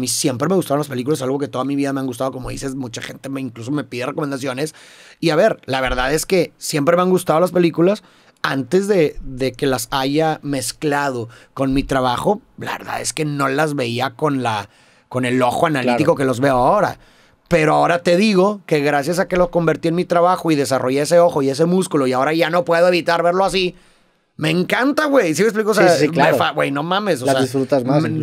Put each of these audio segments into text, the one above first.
mí siempre me gustaron las películas, algo que toda mi vida me han gustado, como dices, mucha gente me incluso me pide recomendaciones. Y a ver, la verdad es que siempre me han gustado las películas antes de, de, que las haya mezclado con mi trabajo, la verdad es que no las veía con, la, con el ojo analítico que los veo ahora. Pero ahora te digo que gracias a que los convertí en mi trabajo y desarrollé ese ojo y ese músculo y ahora ya no puedo evitar verlo así, me encanta, güey. si me explico? O sea, güey, no mames. O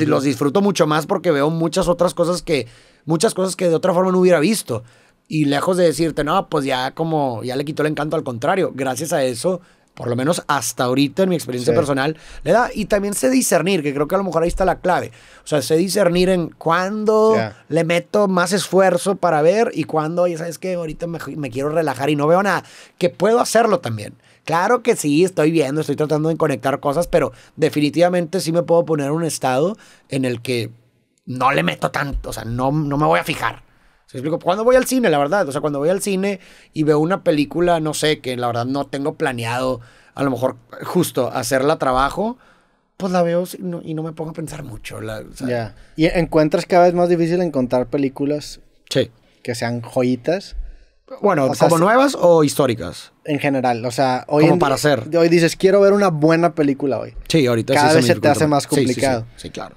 Los disfruto mucho más porque veo muchas otras cosas que, muchas cosas que de otra forma no hubiera visto. Y lejos de decirte, no, pues ya como, ya le quitó el encanto, al contrario. Gracias a eso por lo menos hasta ahorita en mi experiencia personal, le da. Y también sé discernir, que creo que a lo mejor ahí está la clave. O sea, sé discernir en cuándo le meto más esfuerzo para ver y cuándo, ya sabes que ahorita me, quiero relajar y no veo nada. Que puedo hacerlo también. Claro que sí, estoy viendo, estoy tratando de conectar cosas, pero definitivamente sí me puedo poner en un estado en el que no le meto tanto, o sea, no, no me voy a fijar. ¿Se explico? Cuando voy al cine, la verdad. O sea, cuando voy al cine y veo una película, no sé, que la verdad no tengo planeado, a lo mejor justo hacerla trabajo, pues la veo y no, me pongo a pensar mucho. Y encuentras cada vez más difícil encontrar películas que sean joyitas. Bueno, ¿como nuevas o históricas? En general, o sea, hoy. Como para hacer. Hoy dices, quiero ver una buena película hoy. Sí, ahorita Cada vez se, te hace más complicado. sí, claro.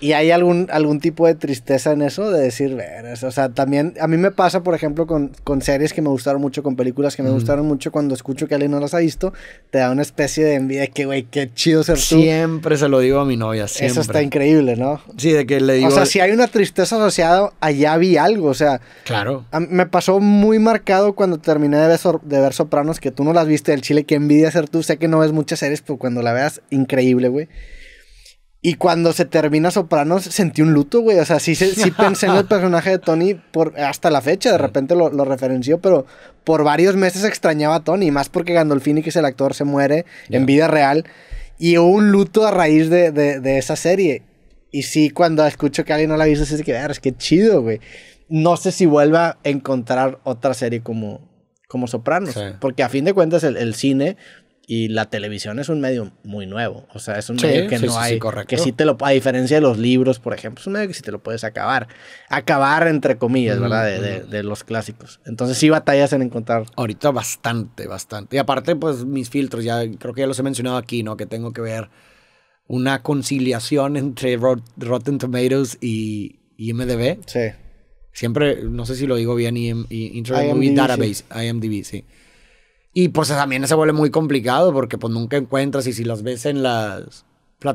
¿Y hay algún, algún tipo de tristeza en eso? De decir, ver, o sea, también a mí me pasa, por ejemplo, con, series que me gustaron mucho, con películas que me gustaron mucho, cuando escucho que alguien no las ha visto, te da una especie de envidia de que, güey, qué chido ser tú. Siempre se lo digo a mi novia, siempre. Eso está increíble, ¿no? Sí, de que le digo... O sea, si hay una tristeza asociada, allá vi algo, o sea... Claro. me pasó muy marcado cuando terminé de ver, de ver Sopranos, que tú no las viste el Chile, qué envidia ser tú. Sé que no ves muchas series, pero cuando la veas, increíble, güey. Y cuando se termina Sopranos, sentí un luto, güey. O sea, sí, sí pensé en el personaje de Tony por, hasta la fecha. De repente lo, lo referenció, pero por varios meses extrañaba a Tony. Más porque Gandolfini, que es el actor, se muere en vida real. Y hubo un luto a raíz de, esa serie. Y sí, cuando escucho que alguien no la ha visto, es que, es que chido, güey. No sé si vuelva a encontrar otra serie como, como Sopranos. Porque a fin de cuentas, el, el cine y la televisión es un medio muy nuevo. O sea, es un medio que no hay. Que sí te lo. A diferencia de los libros, por ejemplo, es un medio que sí te lo puedes acabar. Acabar, entre comillas, ¿verdad? De, los clásicos. Entonces sí batallas en encontrar. Ahorita bastante, bastante. Y aparte, pues mis filtros, ya creo que ya los he mencionado aquí, ¿no? Que tengo que ver una conciliación entre Rotten Tomatoes y, y MDB. Sí. Siempre, no sé si lo digo bien, y, IMDb, sí. Y pues también se vuelve muy complicado porque pues nunca encuentras y si las ves en las...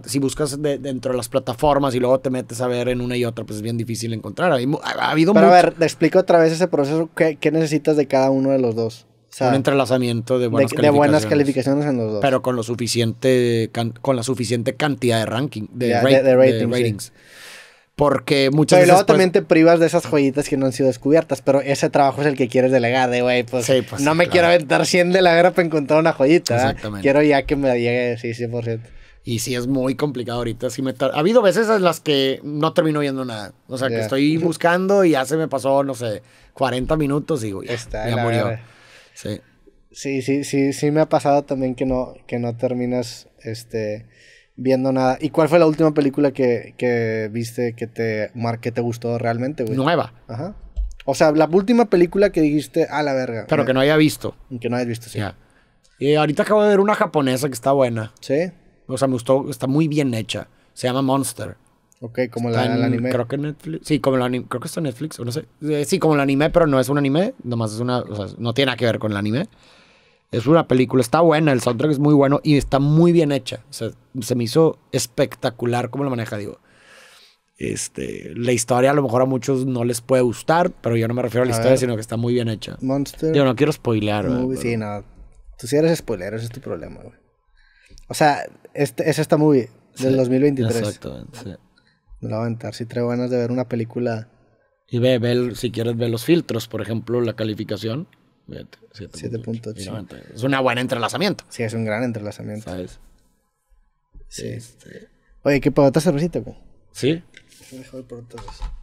Si buscas dentro de las plataformas y luego te metes a ver en una y otra, pues es bien difícil encontrar. Ha, habido Pero a ver, te explico otra vez ese proceso. ¿Qué, necesitas de cada uno de los dos? sea, un entrelazamiento de buenas, calificaciones, de buenas calificaciones en los dos. Pero con, lo suficiente, con la suficiente cantidad de ranking, de, ratings. Porque muchas pero veces. luego también te privas de esas joyitas que no han sido descubiertas, pero ese trabajo es el que quieres delegar, de güey, pues, sí, pues, No me quiero aventar 100 de la guerra para encontrar una joyita. Exactamente. Quiero ya que me llegue, sí, 100%. Y sí, es muy complicado ahorita. Sí ha habido veces en las que no termino viendo nada. O sea, que estoy buscando y ya se me pasó, no sé, 40 minutos y digo, ya, Está, murió. Sí. Sí, sí, sí, sí me ha pasado también que no, que no terminas, este, viendo nada. ¿Y cuál fue la última película que, que viste que te, te gustó realmente, güey? Nueva. Ajá. O sea, la última película que dijiste, a la verga. Pero que no haya visto. Que no hayas visto, sí. Y ahorita acabo de ver una japonesa que está buena. Sí. O sea, me gustó, está muy bien hecha. Se llama Monster. Ok, como la, en, anime. Creo que Netflix. Sí, como la creo que está en Netflix, o no sé. Eh, sí, como el anime, pero no es un anime. Nomás es una. O sea, no tiene nada que ver con el anime. Es una película, está buena, el soundtrack es muy bueno y está muy bien hecha. se me hizo espectacular cómo lo maneja, digo. Este, la historia a lo mejor a muchos no les puede gustar, pero yo no me refiero a la historia, sino que está muy bien hecha. Monster. Yo no quiero spoilear, güey. Sí, no. Tú si eres spoiler, ese es tu problema, güey. O sea, este, es esta movie del 2023. Exactamente, sí. Me la voy a aventar. Si traigo ganas de ver una película. Y ve, si quieres, ver los filtros, por ejemplo, la calificación. 7.8. Es una buena entrelazamiento. Sí, es un gran entrelazamiento. ¿Sabes? Sí. Este. Oye, ¿qué para otra cervecita, güey? Sí. Mejor por todos.